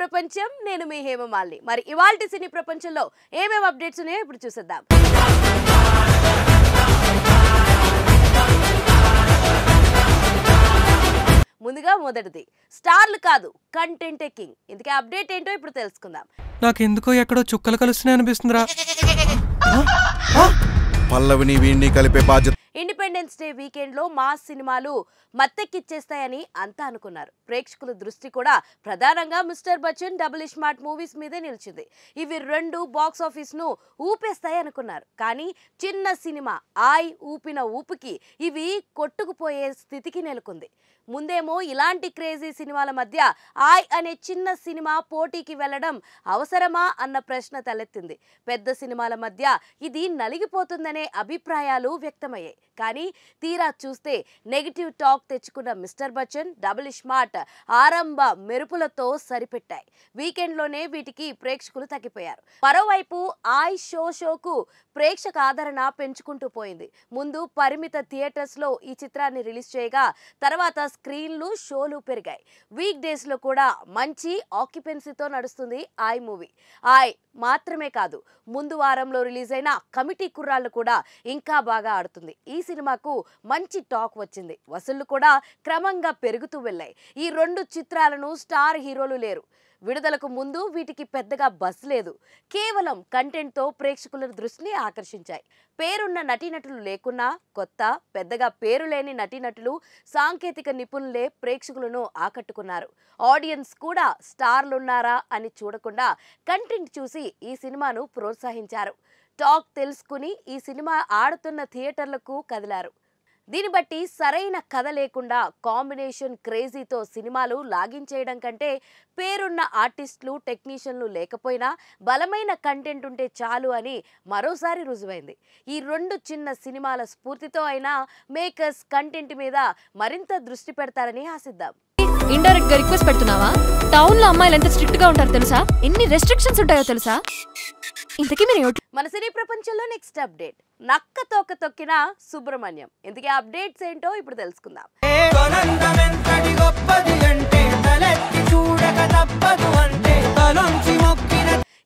ప్రపంచం నేను మీ హేమమాలి మరి ఇవాల్టి సినీ ప్రపంచంలో ఏమేమి అప్డేట్స్ ఉన్నాయో ఇప్పుడు చూసేద్దాం ముందుగా మొదటిది స్టార్లు కాదు కంటెంటే కింగ్ ఇందుకే అప్డేట్ ఏంటో ఇప్పుడు తెలుసుకుందాం నాకు ఎందుకో ఎక్కడో చుక్కలు కలుస్తున్నాయి అనిపిస్తుందిరా పల్లవిని వీణ్ణి కలిపే బాధ్యత ఇండిపెండెన్స్ డే వీకెండ్లో మాస్ సినిమాలు మత్తెక్కిచ్చేస్తాయని అంతా అనుకున్నారు ప్రేక్షకుల దృష్టి కూడా ప్రధానంగా mister Bachchan double smart movies మీదే నిలిచింది ఇవి రెండు బాక్స్ ను ఊపేస్తాయి అనుకున్నారు కానీ చిన్న సినిమా ఆయ్ ఊపిన ఊపికి ఇవి కొట్టుకుపోయే స్థితికి నెలకొంది ముందేమో ఇలాంటి క్రేజీ సినిమాల మధ్య ఆయ్ అనే చిన్న సినిమా పోటీకి వెళ్లడం అవసరమా అన్న ప్రశ్న తలెత్తింది పెద్ద సినిమాల మధ్య ఇది నలిగిపోతుందనే అభిప్రాయాలు వ్యక్తమయ్యాయి కానీ తీరా చూస్తే నెగిటివ్ టాక్ తెచ్చుకున్న మిస్టర్ బచ్చన్ డబుల్ స్మార్ట్ ఆరంభ మెరుపులతో సరిపెట్టాయి వీకెండ్ లోనే వీటికి ప్రేక్షకులు తగ్గిపోయారు మరోవైపు ఆయ్ షో షోకు ప్రేక్షక ఆదరణ పెంచుకుంటూ పోయింది ముందు పరిమిత థియేటర్స్ లో ఈ చిత్రాన్ని రిలీజ్ చేయగా తర్వాత స్క్రీన్లు షోలు పెరిగాయి వీక్ డేస్లో కూడా మంచి ఆక్యుపెన్సీతో నడుస్తుంది ఆయ్ మూవీ ఆయ్ మాత్రమే కాదు ముందు వారంలో రిలీజ్ అయిన కమిటీ కుర్రాళ్ళు కూడా ఇంకా బాగా ఆడుతుంది ఈ సినిమాకు మంచి టాక్ వచ్చింది వసూళ్లు కూడా క్రమంగా పెరుగుతూ వెళ్ళాయి ఈ రెండు చిత్రాలను స్టార్ హీరోలు లేరు విడుదలకు ముందు వీటికి పెద్దగా బస్ లేదు కేవలం కంటెంట్తో ప్రేక్షకుల దృష్టిని ఆకర్షించాయి పేరున్న నటీనటులు లేకున్నా కొత్త పెద్దగా పేరు లేని నటీనటులు సాంకేతిక నిపుణులే ప్రేక్షకులను ఆకట్టుకున్నారు ఆడియన్స్ కూడా స్టార్లున్నారా అని చూడకుండా కంటెంట్ చూసి ఈ సినిమాను ప్రోత్సహించారు టాక్ తెలుసుకుని ఈ సినిమా ఆడుతున్న థియేటర్లకు కదిలారు దీని బట్టి సరైన కథ లేకుండా కాంబినేషన్ క్రేజీతో సినిమాలు లాగించేయడం కంటే పేరున్న ఆర్టిస్టులు టెక్నీషియన్లు లేకపోయినా బలమైన కంటెంట్ ఉంటే చాలు అని మరోసారి రుజువైంది ఈ రెండు చిన్న సినిమాల స్ఫూర్తితో అయినా మేకర్స్ కంటెంట్ మీద మరింత దృష్టి పెడతారని ఆశిద్దాం ఇండైరెక్ట్ గా రిక్వెస్ట్ పెడుతున్నావా టౌన్ లో అమ్మాయిలు ఎంత స్ట్రిక్ట్ గా ఉంటారు తెలుసా ఎన్ని రెస్ట్రిక్షన్స్ ఉంటాయో తెలుసా ఇంతకీ మీరు మన సినీ ప్రపంచంలో నెక్స్ట్ అప్డేట్ నక్క తోక తొక్కిన సుబ్రహ్మణ్యం ఇంతకీ అప్డేట్స్ ఏంటో ఇప్పుడు తెలుసుకుందాం చూడక తప్పదు అంటే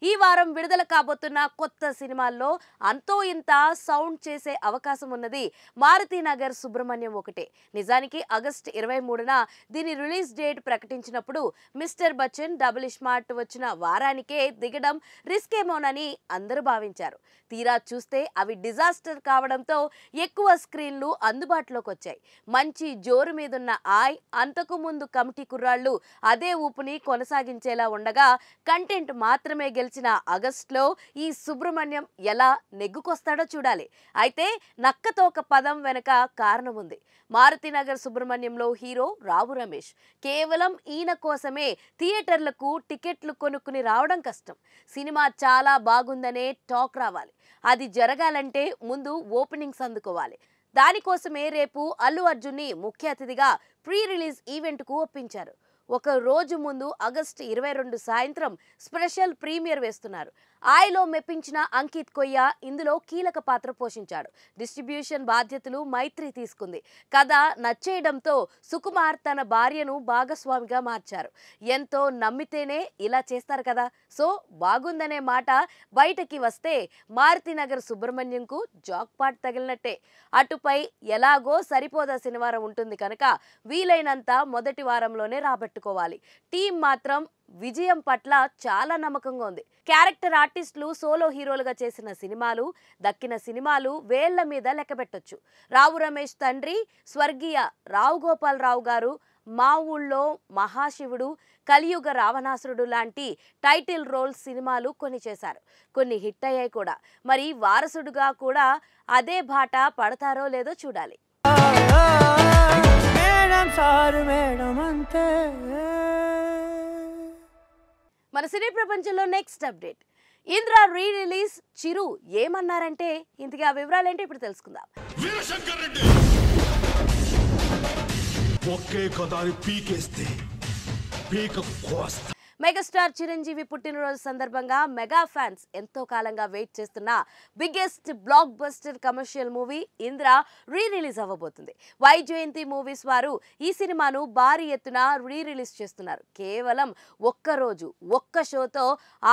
ఈ వారం విడుదల కాబోతున్న కొత్త సినిమాల్లో అంతో ఇంత సౌండ్ చేసే అవకాశం ఉన్నది మారుతీనగర్ సుబ్రహ్మణ్యం ఒకటే నిజానికి ఆగస్ట్ ఇరవై మూడున దీని రిలీజ్ డేట్ ప్రకటించినప్పుడు మిస్టర్ బచ్చన్ డబుల్ స్మార్ట్ వచ్చిన వారానికే దిగడం రిస్క్ ఏమోనని అందరూ భావించారు తీరా చూస్తే అవి డిజాస్టర్ కావడంతో ఎక్కువ స్క్రీన్లు అందుబాటులోకి వచ్చాయి మంచి జోరు మీదున్న ఆయ్ అంతకుముందు కమిటీ కుర్రాళ్ళు అదే ఊపుని కొనసాగించేలా ఉండగా కంటెంట్ మాత్రమే గెలిచిన వచ్చిన ఆగస్టులో ఈ సుబ్రహ్మణ్యం ఎలా నెగ్గుకొస్తాడో చూడాలి అయితే నక్కతో ఒక పదం వెనక కారణం ఉంది మారుతినగర్ సుబ్రహ్మణ్యంలో హీరో రావు రమేష్ కేవలం ఈయన కోసమే థియేటర్లకు టికెట్లు కొనుక్కుని రావడం కష్టం సినిమా చాలా బాగుందనే టాక్ రావాలి అది జరగాలంటే ముందు ఓపెనింగ్స్ అందుకోవాలి దానికోసమే రేపు అల్లు అర్జున్ని ముఖ్య అతిథిగా ప్రీ రిలీజ్ ఈవెంట్కు ఒప్పించారు ఒక రోజు ముందు ఆగస్టు ఇరవై రెండు సాయంత్రం స్పెషల్ ప్రీమియర్ వేస్తున్నారు ఆయలో మెప్పించిన అంకిత్ కొయ్య ఇందులో కీలక పాత్ర పోషించాడు డిస్ట్రిబ్యూషన్ బాధ్యతలు మైత్రి తీసుకుంది కథ నచ్చేయడంతో సుకుమార్ తన భార్యను భాగస్వామిగా మార్చారు ఎంతో నమ్మితేనే ఇలా చేస్తారు కదా సో బాగుందనే మాట బయటకి వస్తే మారుతినగర్ సుబ్రహ్మణ్యంకు జాక్పాట్ తగిలినట్టే అటుపై ఎలాగో సరిపోదా శనివారం ఉంటుంది కనుక వీలైనంత మొదటి వారంలోనే రాబట్టుకోవాలి టీం మాత్రం విజయం పట్ల చాలా నమ్మకంగా ఉంది క్యారెక్టర్ ఆర్టిస్టులు సోలో హీరోలుగా చేసిన సినిమాలు దక్కిన సినిమాలు వేళ్ల మీద లెక్కబెట్టొచ్చు రావు రమేష్ తండ్రి స్వర్గీయ రావు గోపాలరావు గారు మా ఊళ్ళో మహాశివుడు కలియుగ రావణాసురుడు లాంటి టైటిల్ రోల్ సినిమాలు కొన్ని చేశారు కొన్ని హిట్ అయ్యాయి కూడా మరి వారసుడుగా కూడా అదే బాట పడతారో లేదో చూడాలి మేడం సారు మేడం అంతే మన సినీ ప్రపంచంలో next update Indra re release Chiru ఏమన్నారంటే ఇంతగా ఏంటి ఇప్పుడు తెలుసుకుందాం ఒకే పీకేస్తే పీక కోస్తా మెగాస్టార్ చిరంజీవి పుట్టినరోజు సందర్భంగా మెగా ఫ్యాన్స్ ఎంతో కాలంగా వెయిట్ చేస్తున్న biggest blockbuster commercial movie Indra re release అవ్వబోతుంది జయంతి మూవీస్ వారు ఈ సినిమాను భారీ ఎత్తున రీ రిలీజ్ చేస్తున్నారు కేవలం ఒక్క రోజు ఒక్క షోతో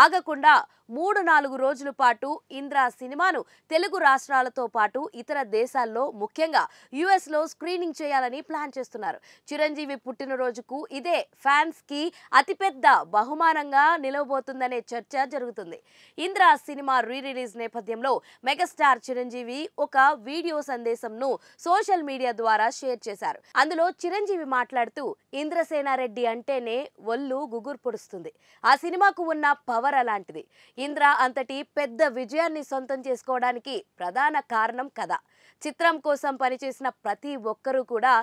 ఆగకుండా మూడు నాలుగు రోజుల పాటు ఇంద్ర సినిమాను తెలుగు రాష్ట్రాలతో పాటు ఇతర దేశాల్లో ముఖ్యంగా యుఎస్లో స్క్రీనింగ్ చేయాలని ప్లాన్ చేస్తున్నారు చిరంజీవి పుట్టినరోజుకు ఇదే ఫ్యాన్స్కి అతిపెద్ద బహుమానంగా నిలవబోతుందనే చర్చ జరుగుతుంది ఇంద్ర సినిమా రీ రిలీజ్ నేపథ్యంలో మెగాస్టార్ చిరంజీవి ఒక వీడియో సందేశంను సోషల్ మీడియా ద్వారా షేర్ చేశారు అందులో చిరంజీవి మాట్లాడుతూ ఇంద్రసేనారెడ్డి అంటేనే ఒళ్ళు గుగురు పొడుస్తుంది ఆ సినిమాకు ఉన్న పవర్ అలాంటిది ఇంద్ర అంతటి పెద్ద విజయాన్ని సొంతం చేసుకోవడానికి ప్రధాన కారణం కథ చిత్రం కోసం పనిచేసిన ప్రతి ఒక్కరూ కూడా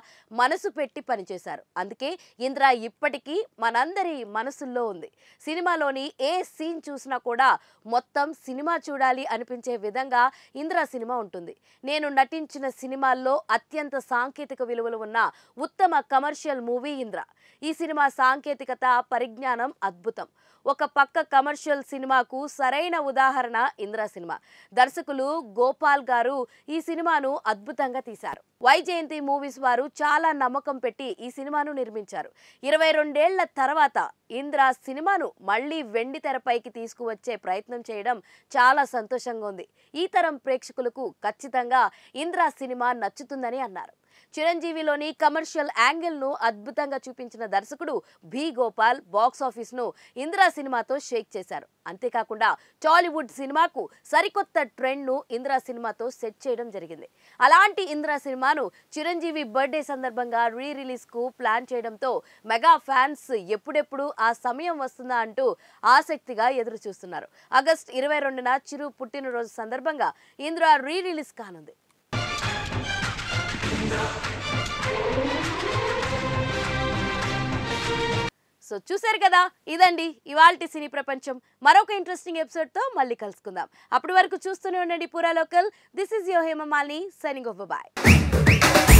మనసు పెట్టి పనిచేశారు అందుకే ఇంద్ర ఇప్పటికీ మనందరి మనసుల్లో ఉంది సినిమాలోని ఏ సీన్ చూసినా కూడా మొత్తం సినిమా చూడాలి అనిపించే విధంగా ఇంద్ర సినిమా ఉంటుంది నేను నటించిన సినిమాల్లో అత్యంత సాంకేతిక విలువలు ఉన్న ఉత్తమ కమర్షియల్ మూవీ ఇంద్ర ఈ సినిమా సాంకేతికత పరిజ్ఞానం అద్భుతం ఒక పక్క కమర్షియల్ సినిమాకు సరైన ఉదాహరణ ఇంద్ర సినిమా దర్శకులు గోపాల్ గారు ఈ సినిమాను సినిమాను అద్భుతంగా తీశారు వైజయంతి మూవీస్ వారు చాలా నమ్మకం పెట్టి ఈ సినిమాను నిర్మించారు ఇరవై రెండేళ్ల తర్వాత ఇంద్ర సినిమాను మళ్లీ వెండి తెరపైకి తీసుకువచ్చే ప్రయత్నం చేయడం చాలా సంతోషంగా ఉంది ఈ తరం ప్రేక్షకులకు ఖచ్చితంగా ఇంద్ర సినిమా నచ్చుతుందని అన్నారు చిరంజీవిలోని కమర్షియల్ యాంగిల్ను అద్భుతంగా చూపించిన దర్శకుడు భీ గోపాల్ ను ఇందిరా సినిమాతో షేక్ చేశారు అంతేకాకుండా టాలీవుడ్ సినిమాకు సరికొత్త ట్రెండ్ను ఇందిరా సినిమాతో సెట్ చేయడం జరిగింది అలాంటి ఇందిరా సినిమాను చిరంజీవి బర్త్డే సందర్భంగా రీ రిలీజ్కు ప్లాన్ చేయడంతో మెగా ఫ్యాన్స్ ఎప్పుడెప్పుడు ఆ సమయం వస్తుందా అంటూ ఆసక్తిగా ఎదురు చూస్తున్నారు ఆగస్ట్ ఇరవై రెండున చిరు పుట్టినరోజు సందర్భంగా ఇందిరా రీ రిలీజ్ కానుంది సో చూశారు కదా ఇదండి ఇవాళ సినీ ప్రపంచం మరొక ఇంట్రెస్టింగ్ ఎపిసోడ్తో మళ్ళీ కలుసుకుందాం అప్పటి వరకు చూస్తూనే ఉండండి పురా లోకల్ దిస్ ఈజ్ యో మాలి సైనింగ్ ఆఫ్ బాయ్